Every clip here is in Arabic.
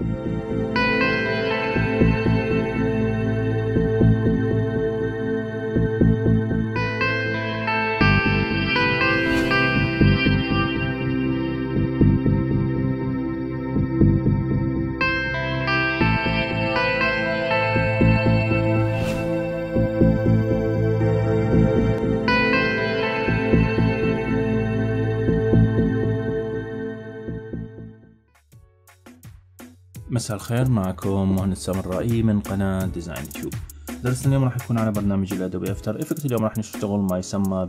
Thank you. مساء الخير معكم سامر سامرائي من قناة ديزاين تيوب درسنا اليوم راح يكون على برنامج الأدوبي افتر افكت اليوم راح نشتغل ما يسمى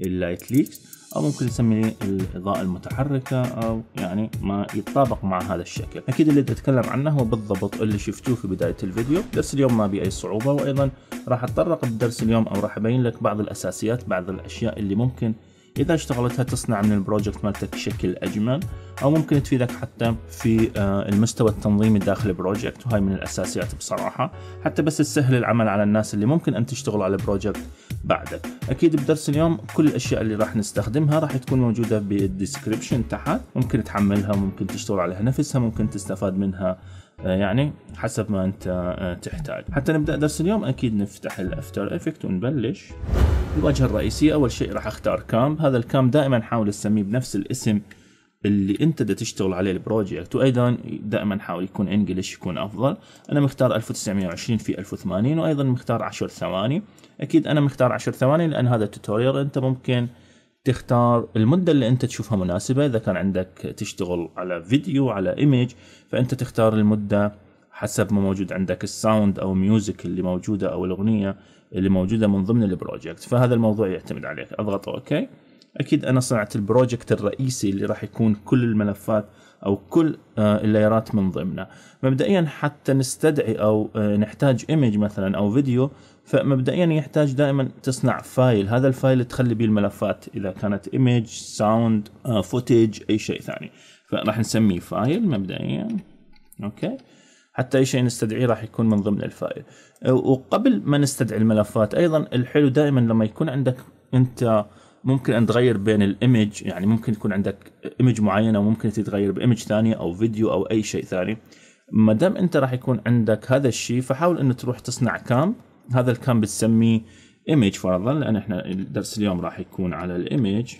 باللايت ليكس أو ممكن نسميه الإضاءة المتحركة أو يعني ما يتطابق مع هذا الشكل أكيد اللي أتكلم عنه هو بالضبط اللي شفتوه في بداية الفيديو درس اليوم ما بأي صعوبة وأيضا راح أتطرق بدرس اليوم أو راح أبين لك بعض الأساسيات بعض الأشياء اللي ممكن إذا اشتغلتها تصنع من البروجكت مالتك شكل أجمل أو ممكن تفيدك حتى في آه، المستوى التنظيمي داخل البروجكت وهاي من الأساسيات بصراحة حتى بس تسهل العمل على الناس اللي ممكن أن تشتغل على البروجكت بعدك أكيد بدرس اليوم كل الأشياء اللي راح نستخدمها راح تكون موجودة بالديسكربشن تحت ممكن تحملها ممكن تشتغل عليها نفسها ممكن تستفاد منها آه، يعني حسب ما انت آه، تحتاج حتى نبدا درس اليوم اكيد نفتح الافتر افكت ونبلش الواجهه الرئيسيه اول شيء راح اختار كامب هذا الكامب دائما حاول تسميه بنفس الاسم اللي انت بدك تشتغل عليه البروجكت وايضا دائما حاول يكون انجلش يكون افضل انا مختار 1920 في 1080 وايضا مختار 10 ثواني اكيد انا مختار 10 ثواني لان هذا التوتوريال انت ممكن تختار المدة اللي انت تشوفها مناسبة اذا كان عندك تشتغل على فيديو على إيميج فانت تختار المدة حسب ما موجود عندك الساوند او ميوزك اللي موجودة او الاغنية اللي موجودة من ضمن البروجكت فهذا الموضوع يعتمد عليك اضغط اوكي اكيد انا صنعت البروجكت الرئيسي اللي راح يكون كل الملفات او كل آه، اللايرات من ضمنه مبدئيا حتى نستدعي او آه، نحتاج إيميج مثلا او فيديو فمبدئيا يحتاج دائما تصنع فايل هذا الفايل تخلي به الملفات اذا كانت ايمج ساوند فوتج اي شيء ثاني فراح نسميه فايل مبدئيا اوكي حتى اي شيء نستدعيه راح يكون من ضمن الفايل أه، وقبل ما نستدعي الملفات ايضا الحلو دائما لما يكون عندك انت ممكن ان تغير بين الايمج يعني ممكن يكون عندك ايمج معينه وممكن تتغير بايمج ثانيه او فيديو او اي شيء ثاني ما دام انت راح يكون عندك هذا الشيء فحاول انه تروح تصنع كام هذا الكم بتسميه ايمج فرضا لان احنا درس اليوم راح يكون على الايمج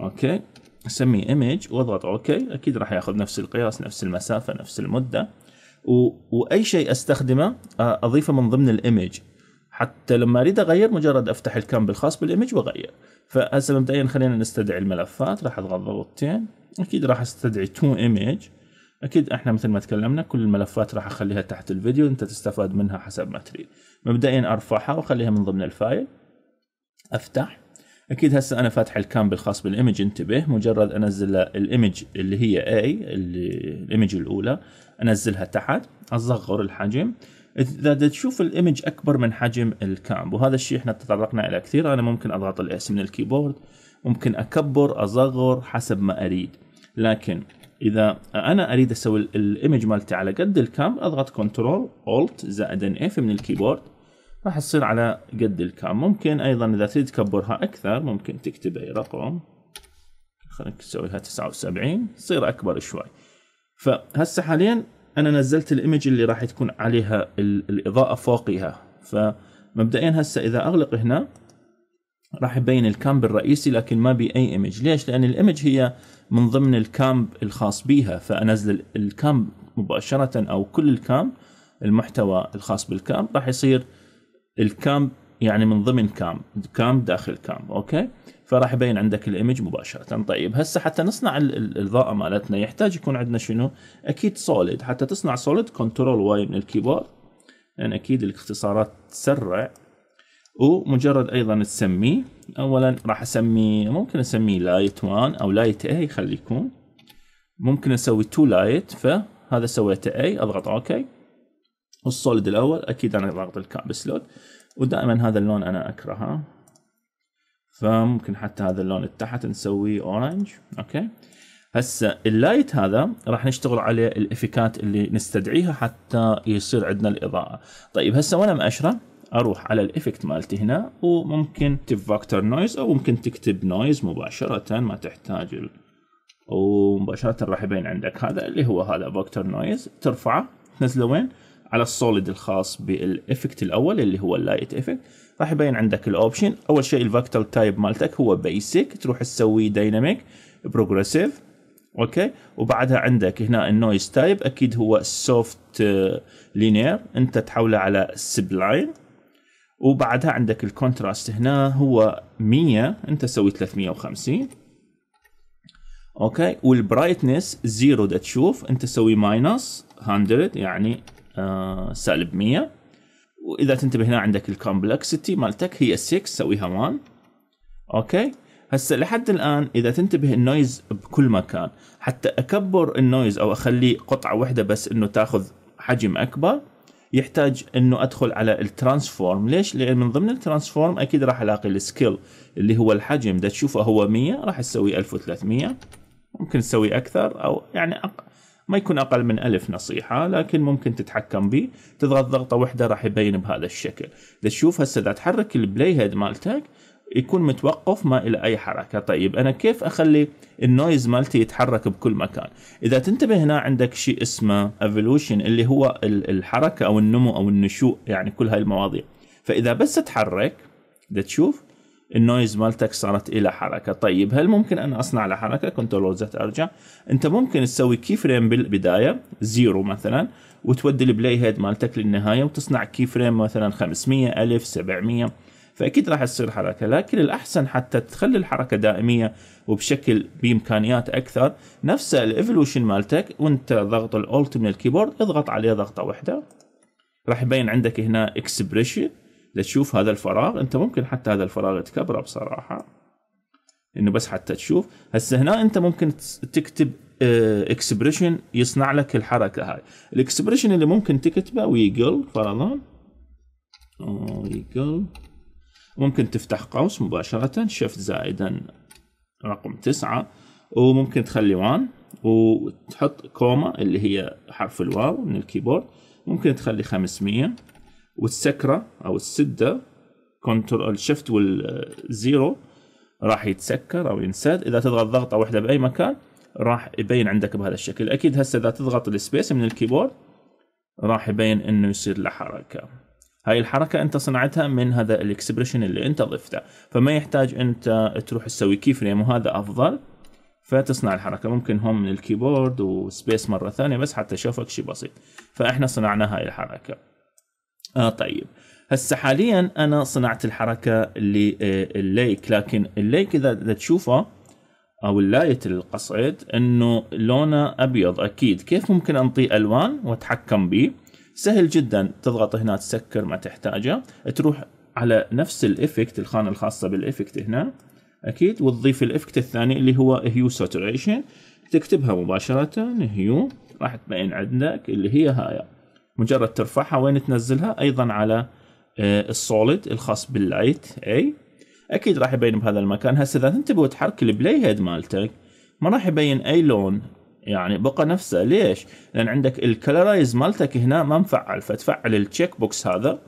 اوكي اسميه ايمج واضغط اوكي اكيد راح ياخذ نفس القياس نفس المسافه نفس المده و... واي شيء استخدمه آه، اضيفه من ضمن الايمج حتى لما اريد اغير مجرد افتح الكامب الخاص بالايمج واغير فهسه مبدئيا خلينا نستدعي الملفات راح اضغط ضغطتين اكيد راح استدعي تو ايمج اكيد احنا مثل ما تكلمنا كل الملفات راح اخليها تحت الفيديو انت تستفاد منها حسب ما تريد مبدئيا ارفعها واخليها من ضمن الفايل افتح اكيد هسه انا فاتح الكامب الخاص بالايمج انتبه مجرد انزل الايمج اللي هي اي اللي الايمج الاولى انزلها تحت اصغر الحجم اذا تشوف الايمج اكبر من حجم الكامب وهذا الشيء احنا تطرقنا الى كثير انا ممكن اضغط الاس من الكيبورد ممكن اكبر اصغر حسب ما اريد لكن اذا انا اريد اسوي الايمج مالتي على قد الكام اضغط كنترول الت زائد ان اف من الكيبورد راح تصير على قد الكام ممكن ايضا اذا تريد تكبرها اكثر ممكن تكتب اي رقم خلينا نسويها 79 تصير اكبر شوي فهسه حاليا انا نزلت الايمج اللي راح تكون عليها الاضاءه فوقها فمبدئيا هسه اذا اغلق هنا راح يبين الكامب الرئيسي لكن ما بي اي ايمج ليش لان الايمج هي من ضمن الكامب الخاص بيها فانزل الكامب مباشره او كل الكامب المحتوى الخاص بالكامب راح يصير الكامب يعني من ضمن كامب كامب داخل كامب اوكي فراح يبين عندك الايمج مباشره طيب هسه حتى نصنع الاضاءه مالتنا يحتاج يكون عندنا شنو اكيد سوليد حتى تصنع سوليد كنترول واي من الكيبورد لان يعني اكيد الاختصارات تسرع ومجرد ايضا تسميه اولا راح اسمي ممكن اسميه لايت 1 او لايت اي خلي يكون ممكن اسوي تو لايت فهذا سويته اي اضغط اوكي والسوليد الاول اكيد انا ضغط الكاب سلوت ودائما هذا اللون انا اكرهه فممكن حتى هذا اللون اللي تحت نسويه اورنج اوكي هسه اللايت هذا راح نشتغل عليه الافكات اللي نستدعيها حتى يصير عندنا الاضاءه طيب هسه وانا مأشره اروح على الافكت مالتي هنا وممكن تكتب فاكتور نويز او ممكن تكتب نويز مباشره ما تحتاج ومباشره راح يبين عندك هذا اللي هو هذا فاكتور نويز ترفعه تنزله وين؟ على السوليد الخاص بالافكت الاول اللي هو اللايت افكت راح يبين عندك الاوبشن اول شيء الفاكتور تايب مالتك هو بيسك تروح تسوي دايناميك بروجريسيف اوكي وبعدها عندك هنا النويز تايب اكيد هو سوفت لينير آه، انت تحوله على سبلاين وبعدها عندك الكونتراست هنا هو 100 انت سوي 350 اوكي والبرايتنس زيرو تشوف انت سوي ماينس 100 يعني آه سالب 100 واذا تنتبه هنا عندك الكومبلكسيتي مالتك هي 6 سويها 1 اوكي هسه لحد الان اذا تنتبه النويز بكل مكان حتى اكبر النويز او اخليه قطعه واحده بس انه تاخذ حجم اكبر يحتاج انه ادخل على الترانسفورم ليش لان من ضمن الترانسفورم اكيد راح الاقي السكيل اللي هو الحجم ده تشوفه هو 100 راح تسوي 1300 ممكن تسوي اكثر او يعني أق... ما يكون اقل من 1000 نصيحه لكن ممكن تتحكم به تضغط ضغطه واحده راح يبين بهذا الشكل اذا تشوف هسه اذا تحرك البلاي هيد مالتك يكون متوقف ما إلى أي حركة طيب أنا كيف أخلي النويز مالتي يتحرك بكل مكان إذا تنتبه هنا عندك شيء اسمه evolution اللي هو الحركة أو النمو أو النشوء يعني كل هاي المواضيع فإذا بس تحرك تشوف النويز مالتك صارت الى حركه طيب هل ممكن انا اصنع له حركه كنترول زت ارجع انت ممكن تسوي كي فريم بالبدايه زيرو مثلا وتودي البلاي هيد مالتك للنهايه وتصنع كي فريم مثلا 500 1000 700 فاكيد راح تصير حركه لكن الاحسن حتى تخلي الحركه دائميه وبشكل بامكانيات اكثر نفس الايفولوشن مالتك وانت ضغط الالت من الكيبورد اضغط عليه ضغطه واحده راح يبين عندك هنا اكسبريشن لتشوف هذا الفراغ انت ممكن حتى هذا الفراغ تكبره بصراحه انه بس حتى تشوف هسه هنا انت ممكن تكتب اكسبريشن آه، يصنع لك الحركه هاي الاكسبريشن اللي ممكن تكتبه ويقل فرضا ويقل ممكن تفتح قوس مباشرة شفت زائدا رقم تسعة وممكن تخلي وان وتحط كوما اللي هي حرف الواو من الكيبورد ممكن تخلي 500 وتسكره او السده كنترول شيفت والزيرو راح يتسكر او ينسد اذا تضغط ضغطه واحده باي مكان راح يبين عندك بهذا الشكل اكيد هسه اذا تضغط السبيس من الكيبورد راح يبين انه يصير له حركه هاي الحركة أنت صنعتها من هذا الإكسبريشن اللي أنت ضفته فما يحتاج أنت تروح تسوي كي فريم وهذا أفضل فتصنع الحركة ممكن هم من الكيبورد وسبيس مرة ثانية بس حتى شوفك شيء بسيط فإحنا صنعنا هاي الحركة آه طيب هسه حاليا أنا صنعت الحركة اللي آه، الليك لكن الليك إذا تشوفه او اللاية القصيد انه لونه ابيض اكيد كيف ممكن انطيه الوان واتحكم بيه سهل جدا تضغط هنا تسكر ما تحتاجه تروح على نفس الافكت الخانه الخاصه بالافكت هنا اكيد وتضيف الافكت الثاني اللي هو هيو ساتوريشن تكتبها مباشره هيو راح تبين عندك اللي هي هاي مجرد ترفعها وين تنزلها ايضا على آه، السوليد الخاص باللايت اي اكيد راح يبين بهذا المكان هسه اذا تنتبه وتحرك البلاي هيد مالتك ما راح يبين اي لون يعني بقى نفسه ليش؟ لان عندك الكلرايز مالتك هنا ما مفعل فتفعل التشيك بوكس هذا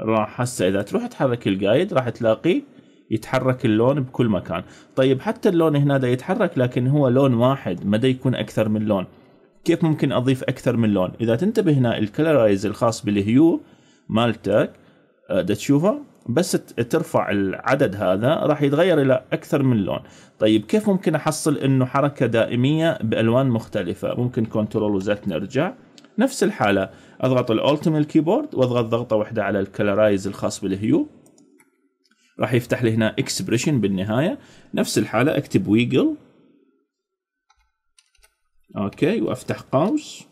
راح هسه اذا تروح تحرك الجايد راح تلاقي يتحرك اللون بكل مكان طيب حتى اللون هنا دا يتحرك لكن هو لون واحد ما دا يكون اكثر من لون كيف ممكن اضيف اكثر من لون اذا تنتبه هنا الكلرايز الخاص بالهيو مالتك آه، دا تشوفه بس ترفع العدد هذا راح يتغير الى اكثر من لون طيب كيف ممكن احصل انه حركه دائميه بالوان مختلفه ممكن كنترول وزت نرجع نفس الحاله اضغط الالت من الكيبورد واضغط ضغطه واحده على الكلرايز الخاص بالهيو راح يفتح لي هنا اكسبريشن بالنهايه نفس الحاله اكتب ويجل اوكي وافتح قوس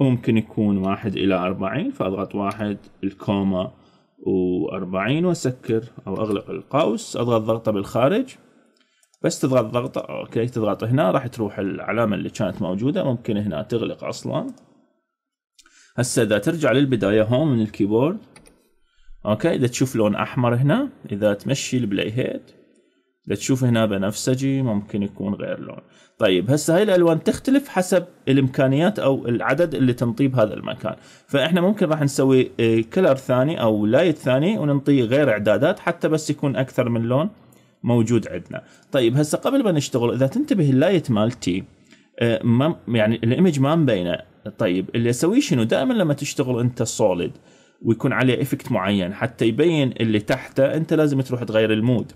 وممكن يكون واحد الى اربعين فاضغط واحد الكوما وأربعين وأسكر أو أغلق القوس أضغط ضغطة بالخارج بس تضغط ضغطة أوكي تضغط هنا راح تروح العلامة اللي كانت موجودة ممكن هنا تغلق أصلا هسه إذا ترجع للبداية هون من الكيبورد أوكي إذا تشوف لون أحمر هنا إذا تمشي البلاي هيد اللي هنا بنفسجي ممكن يكون غير لون طيب هسه هاي الالوان تختلف حسب الامكانيات او العدد اللي تنطيه بهذا المكان فاحنا ممكن راح نسوي كلر آه، ثاني او لايت ثاني وننطيه غير اعدادات حتى بس يكون اكثر من لون موجود عندنا طيب هسه قبل ما نشتغل اذا تنتبه اللايت مالتي آه، ما يعني الايمج ما مبينه طيب اللي اسويه شنو دائما لما تشتغل انت سوليد ويكون عليه افكت معين حتى يبين اللي تحته انت لازم تروح تغير المود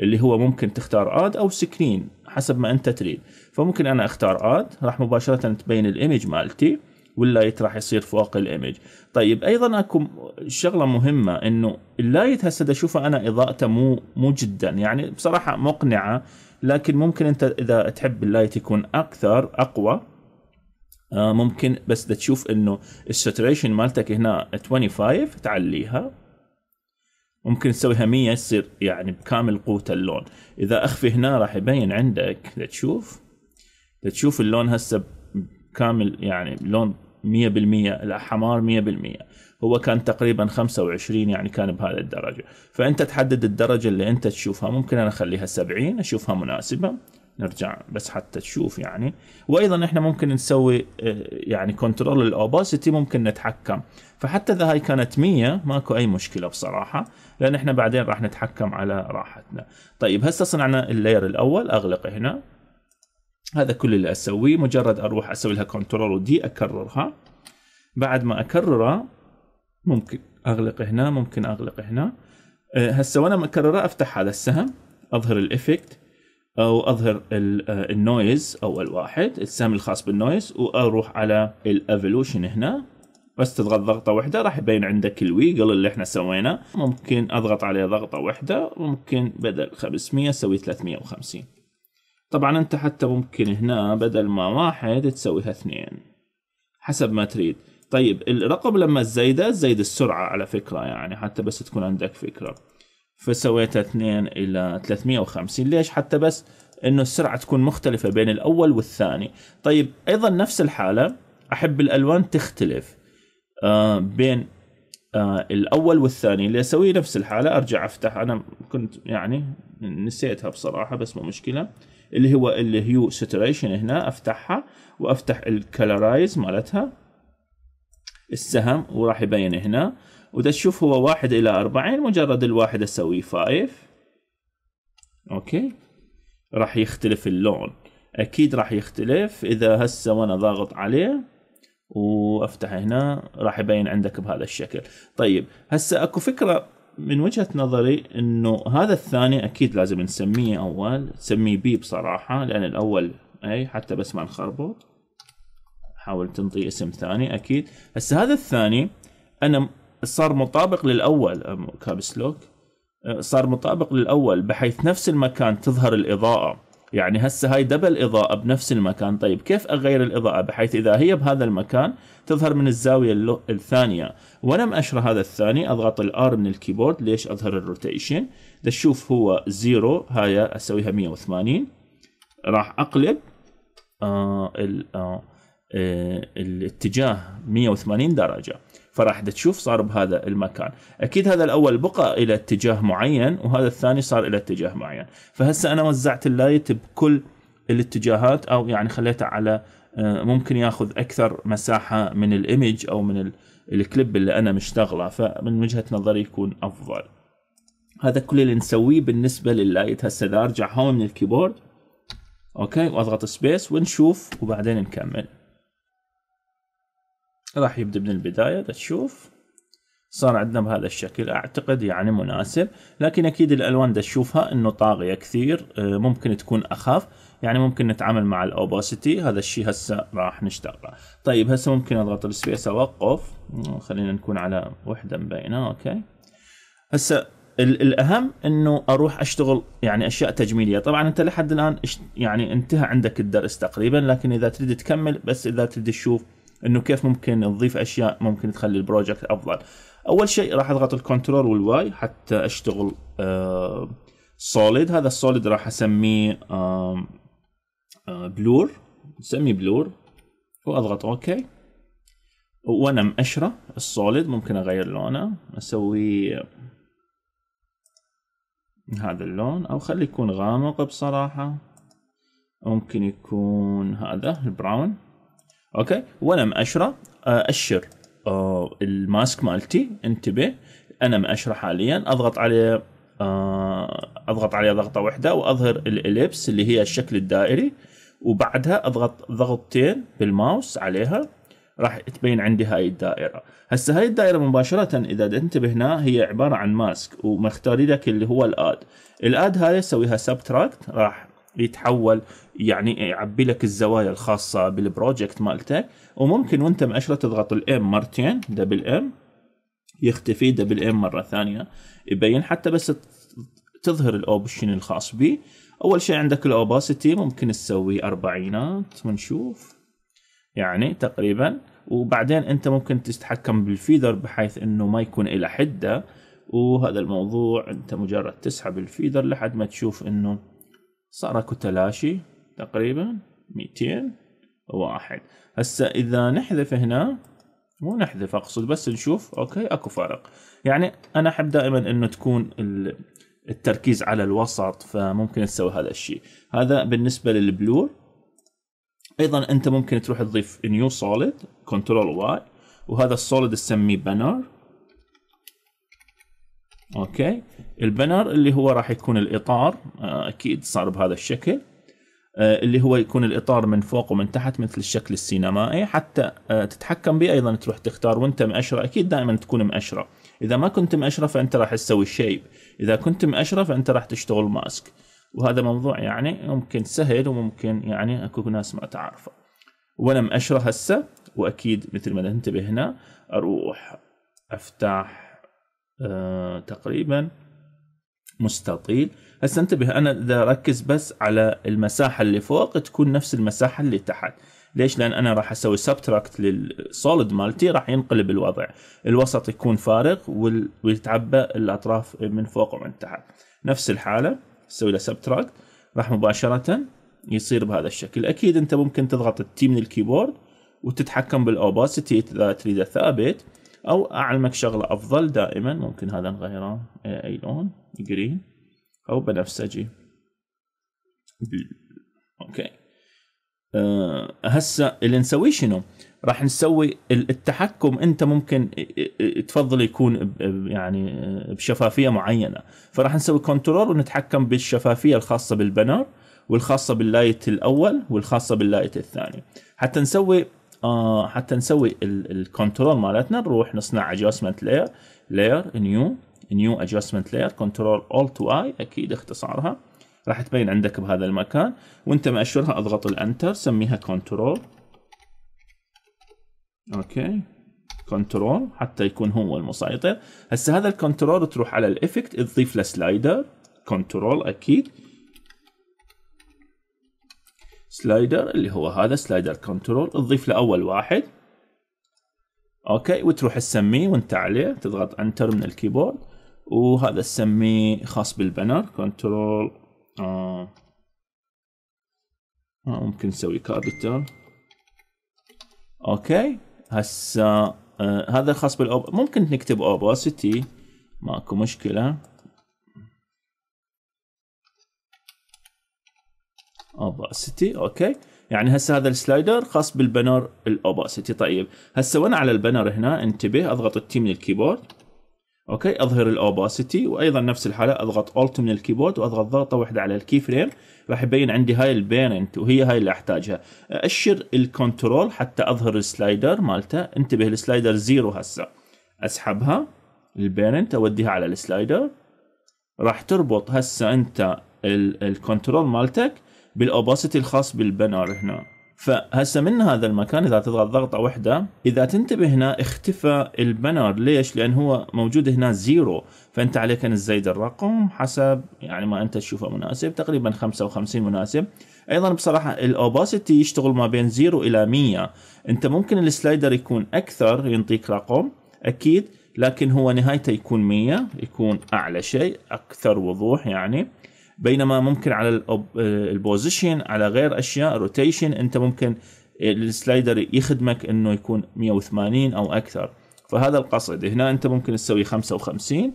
اللي هو ممكن تختار اد او سكرين حسب ما انت تريد فممكن انا اختار اد راح مباشره تبين الايمج مالتي واللايت راح يصير فوق الايمج طيب ايضا اكو شغله مهمه انه اللايت هسه اشوفه انا اضاءته مو مو جدا يعني بصراحه مقنعه لكن ممكن انت اذا تحب اللايت يكون اكثر اقوى آه، ممكن بس تشوف انه الساتوريشن مالتك هنا 25 تعليها ممكن تسويها 100 يصير يعني بكامل قوة اللون اذا اخفي هنا راح يبين عندك تشوف تشوف اللون هسه كامل يعني لون 100% الحمار 100% هو كان تقريبا 25 يعني كان بهذا الدرجة فأنت تحدد الدرجة اللي أنت تشوفها ممكن أنا أخليها 70 أشوفها مناسبة نرجع بس حتى تشوف يعني وأيضا إحنا ممكن نسوي آه، يعني كنترول الأوباسيتي ممكن نتحكم فحتى اذا هاي كانت 100 ماكو اي مشكله بصراحه لان احنا بعدين راح نتحكم على راحتنا طيب هسه صنعنا اللاير الاول اغلق هنا هذا كل اللي اسويه مجرد اروح اسوي لها كنترول ودي اكررها بعد ما اكررها ممكن اغلق هنا ممكن اغلق هنا آه، هسه وانا مكرره افتح هذا السهم اظهر الافكت او اظهر النويز آه، اول واحد السهم الخاص بالنويز واروح على الايفولوشن هنا بس تضغط ضغطه واحده راح يبين عندك الويجل اللي احنا سويناه ممكن اضغط عليه ضغطه واحده ممكن بدل 500 اسوي 350 طبعا انت حتى ممكن هنا بدل ما واحد تسويها اثنين حسب ما تريد طيب الرقم لما تزايده تزايد السرعه على فكره يعني حتى بس تكون عندك فكره فسويتها اثنين الى 350 ليش حتى بس انه السرعه تكون مختلفه بين الاول والثاني طيب ايضا نفس الحاله احب الالوان تختلف آه، بين آه، الاول والثاني اللي اسويه نفس الحاله ارجع افتح انا كنت يعني نسيتها بصراحه بس مو مشكله اللي هو الهيو ساتوريشن هنا افتحها وافتح الكالرايز مالتها السهم وراح يبين هنا وده تشوف هو واحد الى اربعين مجرد الواحد أسوي فايف اوكي راح يختلف اللون اكيد راح يختلف اذا هسه وانا ضاغط عليه وافتحه هنا راح يبين عندك بهذا الشكل طيب هسه اكو فكره من وجهه نظري انه هذا الثاني اكيد لازم نسميه اول نسميه بي بصراحه لان الاول اي حتى بس ما نخربط حاول تنطي اسم ثاني اكيد هسه هذا الثاني انا صار مطابق للاول كابس لوك أه، صار مطابق للاول بحيث نفس المكان تظهر الاضاءه يعني هسه هاي دبل إضاءة بنفس المكان طيب كيف أغير الإضاءة بحيث إذا هي بهذا المكان تظهر من الزاوية الثانية وأنا مأشر هذا الثاني أضغط الآر من الكيبورد ليش أظهر الروتيشن تشوف هو زيرو هاي أسويها 180 راح أقلب آه ال آه, آه، الاتجاه 180 درجة فراح تشوف صار بهذا المكان اكيد هذا الاول بقى الى اتجاه معين وهذا الثاني صار الى اتجاه معين فهسه انا وزعت اللايت بكل الاتجاهات او يعني خليته على آه، ممكن ياخذ اكثر مساحه من الايمج او من الكليب اللي انا مشتغله فمن وجهه نظري يكون افضل هذا كل اللي نسويه بالنسبه لللايت هسه اذا ارجع هون من الكيبورد اوكي واضغط سبيس ونشوف وبعدين نكمل راح يبدأ من البداية تشوف صار عندنا بهذا الشكل اعتقد يعني مناسب لكن اكيد الالوان دا تشوفها انه طاغية كثير آه، ممكن تكون اخف يعني ممكن نتعامل مع الاوباسيتي هذا الشيء هسه راح نشتغله طيب هسه ممكن اضغط السبيس اوقف خلينا نكون على وحدة مبينة اوكي هسه الاهم انه اروح اشتغل يعني اشياء تجميليه طبعا انت لحد الان يعني انتهى عندك الدرس تقريبا لكن اذا تريد تكمل بس اذا تريد تشوف انه كيف ممكن نضيف اشياء ممكن تخلي البروجكت افضل اول شيء راح اضغط الكنترول والواي حتى اشتغل سوليد آه، هذا السوليد راح اسميه بلور آه، نسميه بلور واضغط اوكي وانا مقشره السوليد ممكن اغير لونه اسوي هذا اللون او خليه يكون غامق بصراحه ممكن يكون هذا البراون اوكي وانا مأشره أأشر آه، آه، الماسك مالتي انتبه انا مأشره حاليا اضغط عليه آه، اضغط عليه ضغطه واحده واظهر الاليبس اللي هي الشكل الدائري وبعدها اضغط ضغطتين بالماوس عليها راح تبين عندي هاي الدائره هسه هاي الدائره مباشره اذا انتبهنا هنا هي عباره عن ماسك ومختاري لك اللي هو الاد الاد هاي سويها سبتراكت راح يتحول يعني يعبي لك الزوايا الخاصه بالبروجكت مالتك وممكن وانت مأشره تضغط الام مرتين دبل ام يختفي دبل ام مره ثانيه يبين حتى بس تظهر الاوبشن الخاص بي اول شيء عندك الاوباسيتي ممكن تسوي اربعينات ونشوف يعني تقريبا وبعدين انت ممكن تتحكم بالفيدر بحيث انه ما يكون الى حده وهذا الموضوع انت مجرد تسحب الفيدر لحد ما تشوف انه صار اكو تلاشي تقريبا 200 هسه اذا نحذف هنا مو نحذف اقصد بس نشوف اوكي اكو فرق يعني انا احب دائما انه تكون التركيز على الوسط فممكن تسوي هذا الشيء هذا بالنسبه للبلور ايضا انت ممكن تروح تضيف نيو سوليد كنترول واي وهذا السوليد تسميه بانر اوكي البنر اللي هو راح يكون الاطار آه، اكيد صار بهذا الشكل آه، اللي هو يكون الاطار من فوق ومن تحت مثل الشكل السينمائي حتى آه، تتحكم به ايضا تروح تختار وانت مأشرة اكيد دائما تكون مأشرة اذا ما كنت مأشرة فانت راح تسوي شيب اذا كنت مأشرة فانت راح تشتغل ماسك وهذا موضوع يعني ممكن سهل وممكن يعني اكو ناس ما تعرفه وانا مأشرة هسه واكيد مثل ما ننتبه هنا اروح افتح آه، تقريبا مستطيل هسه انتبه انا اذا اركز بس على المساحه اللي فوق تكون نفس المساحه اللي تحت ليش لان انا راح اسوي سبتراكت للسوليد مالتي راح ينقلب الوضع الوسط يكون فارغ ويتعبى الاطراف من فوق ومن تحت نفس الحاله اسوي له سبتراكت راح مباشره يصير بهذا الشكل اكيد انت ممكن تضغط التي من الكيبورد وتتحكم بالاوباسيتي اذا تريده ثابت او اعلمك شغله افضل دائما ممكن هذا نغيره إيه، اي لون جرين او بنفسجي اوكي أه هسه اللي نسويه شنو؟ راح نسوي التحكم انت ممكن تفضل يكون يعني آه، بشفافيه معينه فراح نسوي كنترول ونتحكم بالشفافيه الخاصه بالبنر والخاصه باللايت الاول والخاصه باللايت الثاني حتى نسوي آه، حتى نسوي الكنترول مالتنا نروح نصنع ادجستمنت لاير لاير نيو نيو ادجستمنت لاير كنترول اول تو اي اكيد اختصارها راح تبين عندك بهذا المكان وانت مأشرها اضغط الانتر سميها كنترول اوكي كنترول حتى يكون هو المسيطر هسه هذا الكنترول تروح على الافكت تضيف له سلايدر كنترول اكيد سلايدر اللي هو هذا سلايدر كنترول تضيف له اول واحد اوكي وتروح تسميه وانت عليه تضغط انتر من الكيبورد وهذا تسميه خاص بالبنر كنترول آه. آه ممكن نسوي كابيتال اوكي هسه آه هذا خاص بالاوب ممكن نكتب اوباسيتي ماكو مشكله اوباسيتي اوكي يعني هسه هذا السلايدر خاص بالبنر الاوباسيتي طيب هسه وانا على البنر هنا انتبه اضغط التي من الكيبورد اوكي اظهر الاوباسيتي وايضا نفس الحاله اضغط الت من الكيبورد واضغط ضغطه واحده على الكي فريم راح يبين عندي هاي البيرنت وهي هاي اللي احتاجها اشر الكنترول حتى اظهر السلايدر مالته انتبه السلايدر زيرو هسه اسحبها البيرنت اوديها على السلايدر راح تربط هسه انت الكنترول مالتك بالاوباسيتي الخاص بالبنر هنا فهسه من هذا المكان اذا تضغط ضغطه واحده اذا تنتبه هنا اختفى البنر ليش؟ لان هو موجود هنا زيرو فانت عليك ان تزيد الرقم حسب يعني ما انت تشوفه مناسب تقريبا 55 مناسب ايضا بصراحه الاوباسيتي يشتغل ما بين زيرو الى 100 انت ممكن السلايدر يكون اكثر ينطيك رقم اكيد لكن هو نهايته يكون 100 يكون اعلى شيء اكثر وضوح يعني بينما ممكن على البوزيشن آه، على غير اشياء روتيشن انت ممكن آه، السلايدر يخدمك انه يكون 180 او اكثر فهذا القصد هنا انت ممكن تسوي 55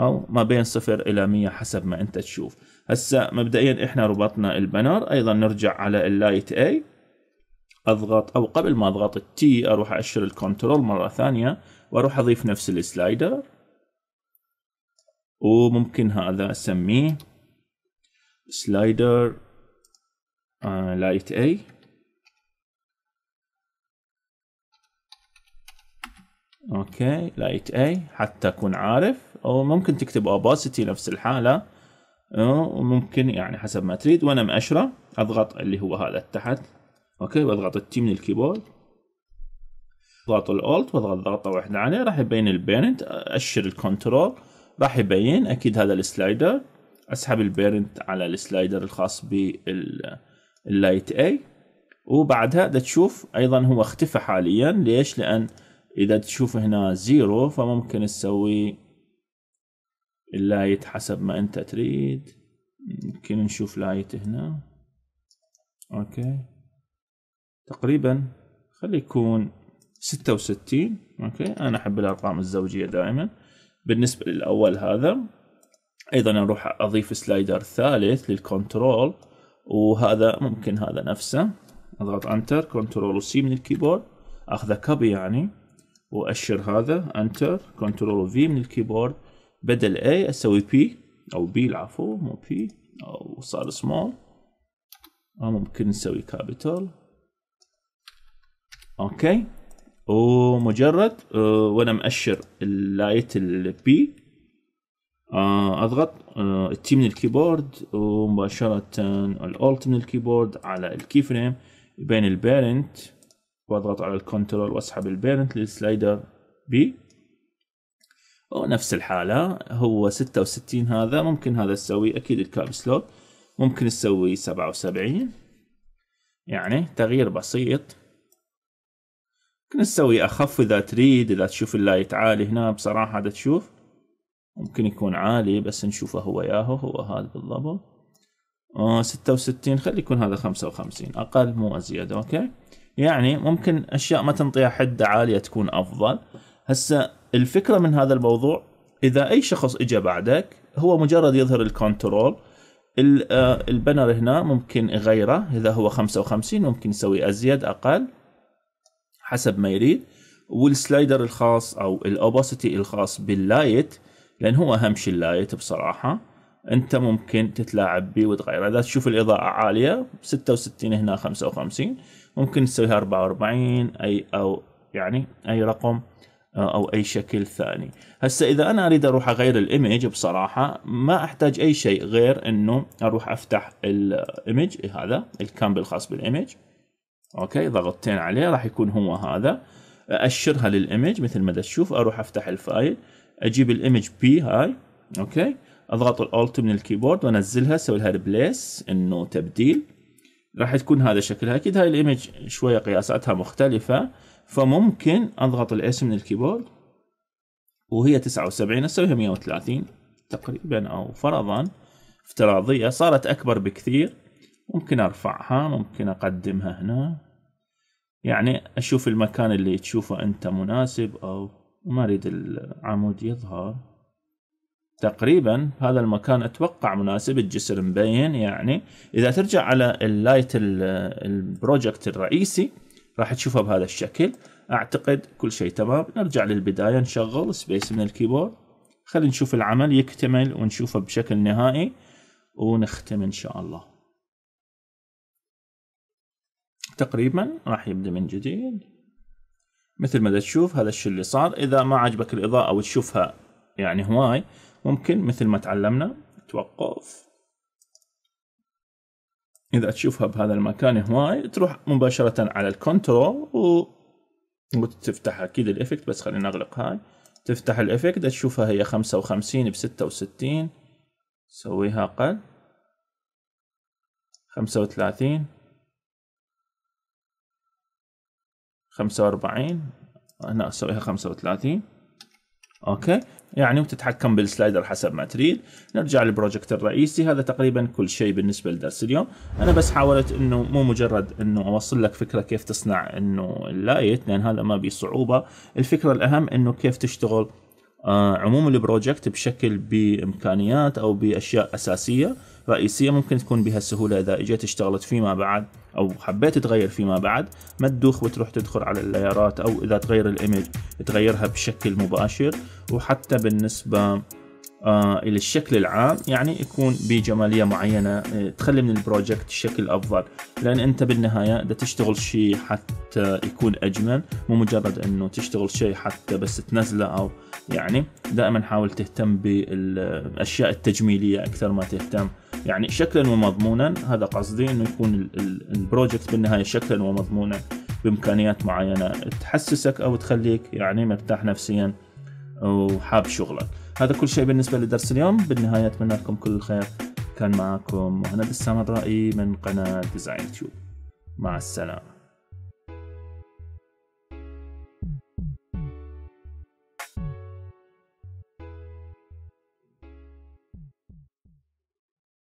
او ما بين 0 الى 100 حسب ما انت تشوف هسه مبدئيا احنا ربطنا البنر ايضا نرجع على اللايت اي اضغط او قبل ما اضغط التي اروح اشر الكنترول مره ثانيه واروح اضيف نفس السلايدر وممكن هذا اسميه سلايدر لايت آه، اي اوكي لايت اي حتى اكون عارف او ممكن تكتب اوباسيتي نفس الحاله آه، وممكن يعني حسب ما تريد وانا مأشره اضغط اللي هو هذا تحت اوكي واضغط التي من الكيبورد اضغط الالت واضغط ضغطه واحده عليه راح يبين البيرنت اشر الكنترول راح يبين اكيد هذا السلايدر اسحب البيرنت على السلايدر الخاص باللايت اي وبعدها بدها تشوف ايضا هو اختفى حاليا ليش لان اذا تشوف هنا زيرو فممكن تسوي اللايت حسب ما انت تريد يمكن نشوف لايت هنا اوكي تقريبا خلي يكون ستة وستين اوكي انا احب الارقام الزوجية دائما بالنسبه للاول هذا ايضا اروح اضيف سلايدر ثالث للكنترول وهذا ممكن هذا نفسه اضغط انتر كنترول وسي من الكيبورد اخذه كبي يعني واشر هذا انتر كنترول في من الكيبورد بدل اي اسوي بي او بي العفو مو بي او صار سمول او ممكن نسوي كابيتال اوكي ومجرد آه، وانا مأشر اللايت البي آه، اضغط آه، التي من الكيبورد ومباشرة الالت من الكيبورد على الكي فريم بين البيرنت واضغط على الكنترول واسحب البيرنت للسلايدر بي ونفس الحالة هو ستة وستين هذا ممكن هذا تسوي اكيد الكاب سلوت ممكن تسوي سبعة وسبعين يعني تغيير بسيط ممكن تسوي اخف اذا تريد اذا تشوف اللايت عالي هنا بصراحة دا تشوف ممكن يكون عالي بس نشوفه هو ياهو هو هذا بالضبط آه، ستة وستين خلي يكون هذا خمسة وخمسين اقل مو ازيد اوكي يعني ممكن اشياء ما تنطيها حد عالية تكون افضل هسه الفكرة من هذا الموضوع اذا اي شخص اجى بعدك هو مجرد يظهر الكنترول آه، البنر هنا ممكن يغيره اذا هو 55 ممكن يسوي ازيد اقل حسب ما يريد والسلايدر الخاص او الاوباسيتي الخاص باللايت لان هو اهم شيء اللايت بصراحه انت ممكن تتلاعب به وتغيره اذا تشوف الاضاءه عاليه 66 هنا 55 ممكن تسويها 44 اي او يعني اي رقم آه، او اي شكل ثاني هسه اذا انا اريد اروح اغير الايمج بصراحه ما احتاج اي شيء غير انه اروح افتح الايمج هذا الكامب الخاص بالايمج اوكي ضغطتين عليه راح يكون هو هذا اشرها للايمج مثل ما تشوف اروح افتح الفايل اجيب الايمج بي هاي اوكي اضغط الالت من الكيبورد وانزلها اسوي لها ريبليس انه تبديل راح تكون هذا شكلها اكيد هاي الايمج شويه قياساتها مختلفه فممكن اضغط الاس من الكيبورد وهي 79 اسويها 130 تقريبا او فرضا افتراضيه صارت اكبر بكثير ممكن ارفعها ممكن اقدمها هنا يعني اشوف المكان اللي تشوفه انت مناسب او ما اريد العمود يظهر تقريبا هذا المكان اتوقع مناسب الجسر مبين يعني اذا ترجع على اللايت البروجكت الرئيسي راح تشوفه بهذا الشكل اعتقد كل شيء تمام نرجع للبداية نشغل سبيس من الكيبورد خلينا نشوف العمل يكتمل ونشوفه بشكل نهائي ونختم ان شاء الله تقريبا راح يبدا من جديد مثل ما تشوف هذا الشيء اللي صار اذا ما عجبك الاضاءه وتشوفها يعني هواي ممكن مثل ما تعلمنا توقف اذا تشوفها بهذا المكان هواي تروح مباشره على الكنترول و... وتفتح اكيد الافكت بس خلينا نغلق هاي تفتح الافكت تشوفها هي خمسة وخمسين بستة وستين سويها اقل خمسة وثلاثين 45 هنا اسويها 35 اوكي يعني وتتحكم بالسلايدر حسب ما تريد نرجع للبروجكت الرئيسي هذا تقريبا كل شيء بالنسبه لدرس اليوم انا بس حاولت انه مو مجرد انه اوصل لك فكره كيف تصنع انه اللايت لان هذا ما بيه صعوبه الفكره الاهم انه كيف تشتغل آه، عموم البروجكت بشكل بامكانيات او باشياء اساسيه رئيسية ممكن تكون بها السهولة إذا إجيت اشتغلت فيما بعد أو حبيت تغير فيما بعد ما تدوخ وتروح تدخل على اللايرات أو إذا تغير الإيمج تغيرها بشكل مباشر وحتى بالنسبة آه الى الشكل العام يعني يكون بجماليه معينه آه، تخلي من البروجكت شكل افضل لان انت بالنهايه بدك تشتغل شيء حتى يكون اجمل مو مجرد انه تشتغل شيء حتى بس تنزله او يعني دائما حاول تهتم بالاشياء التجميليه اكثر ما تهتم يعني شكلا ومضمونا هذا قصدي انه يكون البروجكت بالنهايه شكلا ومضمونا بامكانيات معينه تحسسك او تخليك يعني مرتاح نفسيا وحاب شغلك هذا كل شيء بالنسبه لدرس اليوم بالنهايه اتمنى لكم كل الخير كان معكم مهند السامرائي من قناه ديزاين تيوب مع السلامه